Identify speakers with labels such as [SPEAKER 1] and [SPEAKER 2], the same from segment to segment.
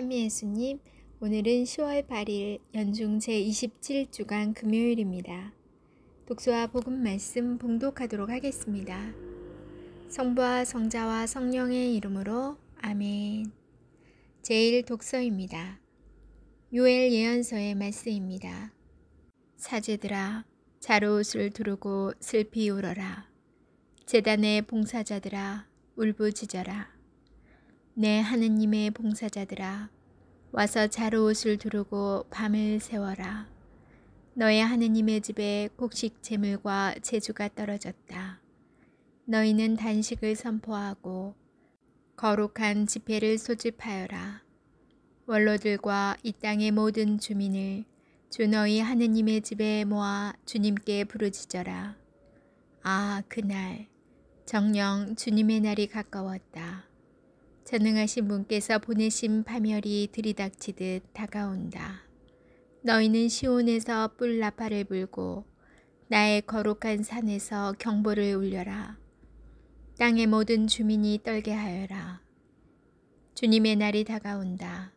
[SPEAKER 1] 찬미 예수님, 오늘은 10월 8일 연중 제27주간 금요일입니다. 독서와 복음 말씀 봉독하도록 하겠습니다. 성부와 성자와 성령의 이름으로 아멘. 제1 독서입니다. 요엘 예언서의 말씀입니다. 사제들아, 자로옷을 두르고 슬피 울어라. 재단의 봉사자들아, 울부짖어라. 내 하느님의 봉사자들아, 와서 자루옷을 두르고 밤을 세워라. 너의 하느님의 집에 곡식 재물과 재주가 떨어졌다. 너희는 단식을 선포하고 거룩한 집회를 소집하여라. 원로들과 이 땅의 모든 주민을 주 너희 하느님의 집에 모아 주님께 부르짖어라. 아, 그날 정령 주님의 날이 가까웠다. 전능하신 분께서 보내신 파멸이 들이닥치듯 다가온다. 너희는 시온에서 뿔 나팔을 불고 나의 거룩한 산에서 경보를 울려라. 땅의 모든 주민이 떨게 하여라. 주님의 날이 다가온다.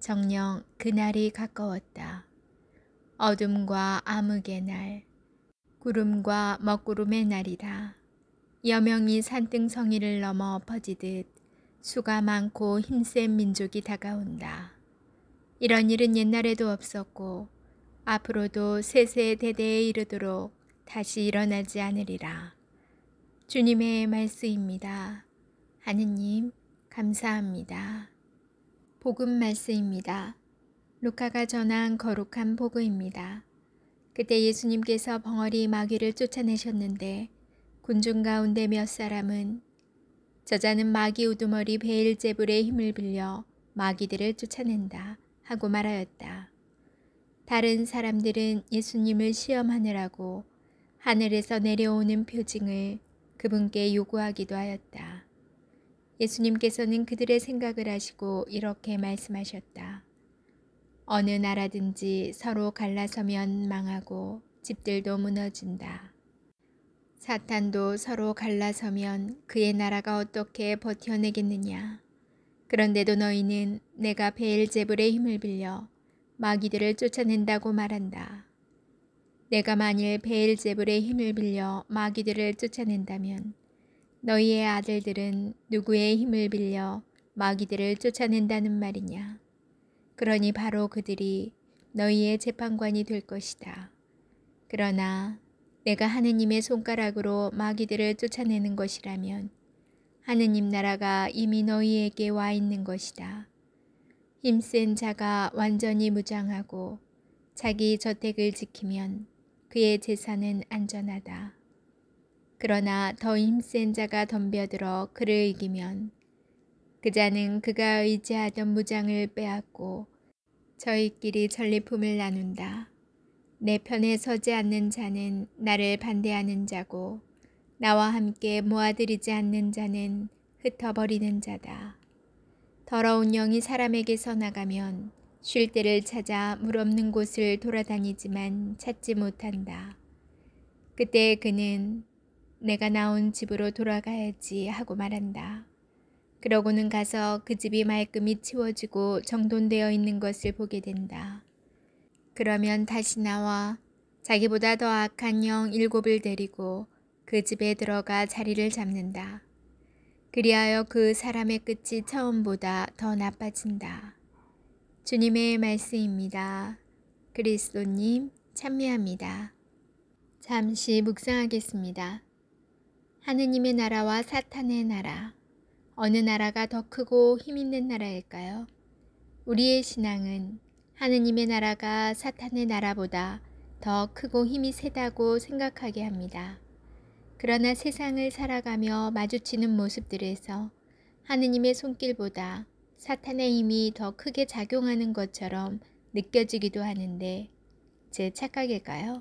[SPEAKER 1] 정령 그 날이 가까웠다. 어둠과 암흑의 날, 구름과 먹구름의 날이다. 여명이 산등 성이를 넘어 퍼지듯 수가 많고 힘센 민족이 다가온다. 이런 일은 옛날에도 없었고 앞으로도 세세대대에 이르도록 다시 일어나지 않으리라. 주님의 말씀입니다. 하느님 감사합니다. 복음 말씀입니다. 루카가 전한 거룩한 복음입니다. 그때 예수님께서 벙어리 마귀를 쫓아내셨는데 군중 가운데 몇 사람은 저자는 마귀 우두머리 베일제불의 힘을 빌려 마귀들을 쫓아낸다 하고 말하였다. 다른 사람들은 예수님을 시험하느라고 하늘에서 내려오는 표징을 그분께 요구하기도 하였다. 예수님께서는 그들의 생각을 하시고 이렇게 말씀하셨다. 어느 나라든지 서로 갈라서면 망하고 집들도 무너진다. 사탄도 서로 갈라서면 그의 나라가 어떻게 버텨내겠느냐. 그런데도 너희는 내가 베일제불의 힘을 빌려 마귀들을 쫓아낸다고 말한다. 내가 만일 베일제불의 힘을 빌려 마귀들을 쫓아낸다면 너희의 아들들은 누구의 힘을 빌려 마귀들을 쫓아낸다는 말이냐. 그러니 바로 그들이 너희의 재판관이 될 것이다. 그러나 내가 하느님의 손가락으로 마귀들을 쫓아내는 것이라면 하느님 나라가 이미 너희에게 와 있는 것이다. 힘센 자가 완전히 무장하고 자기 저택을 지키면 그의 재산은 안전하다. 그러나 더 힘센 자가 덤벼들어 그를 이기면 그 자는 그가 의지하던 무장을 빼앗고 저희끼리 전리품을 나눈다. 내 편에 서지 않는 자는 나를 반대하는 자고 나와 함께 모아들이지 않는 자는 흩어버리는 자다. 더러운 영이 사람에게서 나가면 쉴 때를 찾아 물 없는 곳을 돌아다니지만 찾지 못한다. 그때 그는 내가 나온 집으로 돌아가야지 하고 말한다. 그러고는 가서 그 집이 말끔히 치워지고 정돈되어 있는 것을 보게 된다. 그러면 다시 나와 자기보다 더 악한 영 일곱을 데리고 그 집에 들어가 자리를 잡는다. 그리하여 그 사람의 끝이 처음보다 더 나빠진다. 주님의 말씀입니다. 그리스도님 찬미합니다. 잠시 묵상하겠습니다. 하느님의 나라와 사탄의 나라. 어느 나라가 더 크고 힘있는 나라일까요? 우리의 신앙은 하느님의 나라가 사탄의 나라보다 더 크고 힘이 세다고 생각하게 합니다. 그러나 세상을 살아가며 마주치는 모습들에서 하느님의 손길보다 사탄의 힘이 더 크게 작용하는 것처럼 느껴지기도 하는데 제 착각일까요?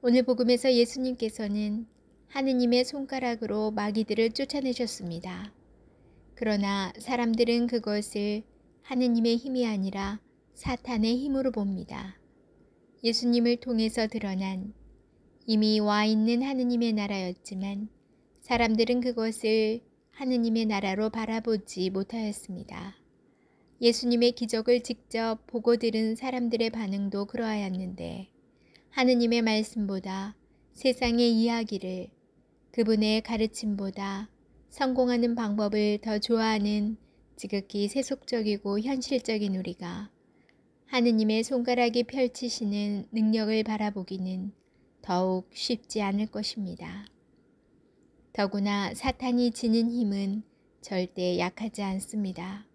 [SPEAKER 1] 오늘 복음에서 예수님께서는 하느님의 손가락으로 마귀들을 쫓아내셨습니다. 그러나 사람들은 그것을 하느님의 힘이 아니라 사탄의 힘으로 봅니다. 예수님을 통해서 드러난 이미 와 있는 하느님의 나라였지만 사람들은 그것을 하느님의 나라로 바라보지 못하였습니다. 예수님의 기적을 직접 보고 들은 사람들의 반응도 그러하였는데 하느님의 말씀보다 세상의 이야기를 그분의 가르침보다 성공하는 방법을 더 좋아하는 지극히 세속적이고 현실적인 우리가 하느님의 손가락이 펼치시는 능력을 바라보기는 더욱 쉽지 않을 것입니다. 더구나 사탄이 지닌 힘은 절대 약하지 않습니다.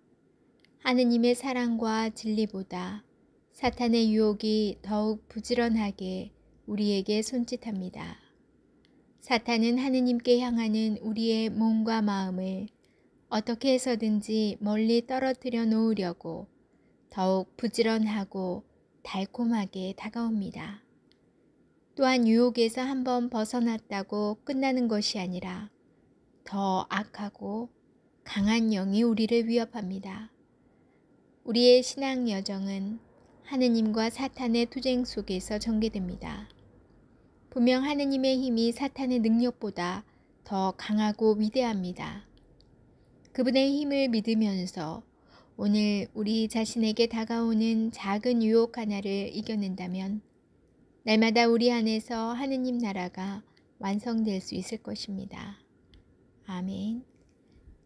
[SPEAKER 1] 하느님의 사랑과 진리보다 사탄의 유혹이 더욱 부지런하게 우리에게 손짓합니다. 사탄은 하느님께 향하는 우리의 몸과 마음을 어떻게 해서든지 멀리 떨어뜨려 놓으려고 더욱 부지런하고 달콤하게 다가옵니다. 또한 유혹에서 한번 벗어났다고 끝나는 것이 아니라 더 악하고 강한 영이 우리를 위협합니다. 우리의 신앙 여정은 하느님과 사탄의 투쟁 속에서 전개됩니다. 분명 하느님의 힘이 사탄의 능력보다 더 강하고 위대합니다. 그분의 힘을 믿으면서 오늘 우리 자신에게 다가오는 작은 유혹 하나를 이겨낸다면 날마다 우리 안에서 하느님 나라가 완성될 수 있을 것입니다. 아멘.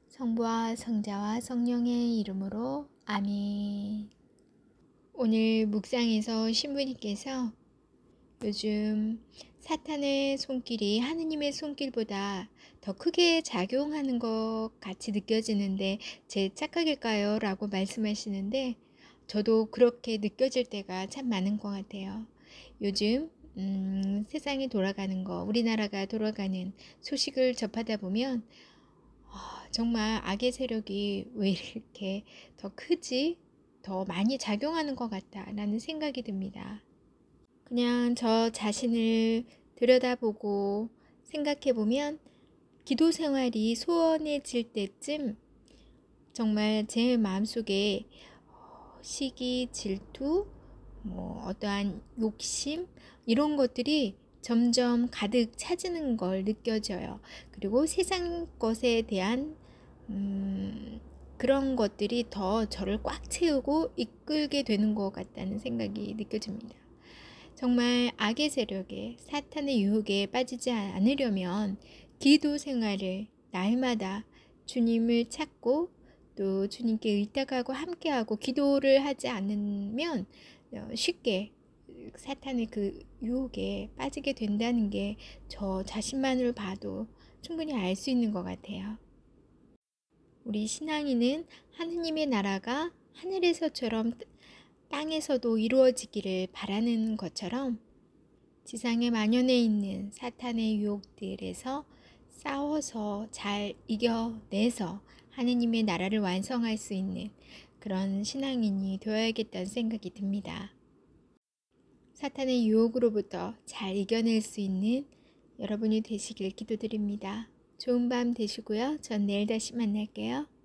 [SPEAKER 1] 성부와 성자와 성령의 이름으로 아멘. 오늘 묵상에서 신부님께서 요즘 사탄의 손길이 하느님의 손길보다 더 크게 작용하는 것 같이 느껴지는데 제 착각일까요? 라고 말씀하시는데 저도 그렇게 느껴질 때가 참 많은 것 같아요. 요즘 음, 세상이 돌아가는 거, 우리나라가 돌아가는 소식을 접하다 보면 어, 정말 악의 세력이 왜 이렇게 더 크지? 더 많이 작용하는 것 같다라는 생각이 듭니다. 그냥 저 자신을 들여다보고 생각해보면 기도 생활이 소원해질 때쯤 정말 제 마음속에 어, 시기, 질투, 뭐 어떠한 욕심 이런 것들이 점점 가득 차지는 걸 느껴져요. 그리고 세상 것에 대한 음, 그런 것들이 더 저를 꽉 채우고 이끌게 되는 것 같다는 생각이 느껴집니다. 정말 악의 세력에 사탄의 유혹에 빠지지 않으려면 기도 생활을 날마다 주님을 찾고 또 주님께 의탁하고 함께하고 기도를 하지 않으면 어, 쉽게 사탄의 그 유혹에 빠지게 된다는 게 저 자신만으로 봐도 충분히 알 수 있는 것 같아요. 우리 신앙인은 하느님의 나라가 하늘에서처럼 땅에서도 이루어지기를 바라는 것처럼 지상에 만연해 있는 사탄의 유혹들에서 싸워서 잘 이겨내서 하느님의 나라를 완성할 수 있는 그런 신앙인이 되어야겠다는 생각이 듭니다. 사탄의 유혹으로부터 잘 이겨낼 수 있는 여러분이 되시길 기도드립니다. 좋은 밤 되시고요. 전 내일 다시 만날게요.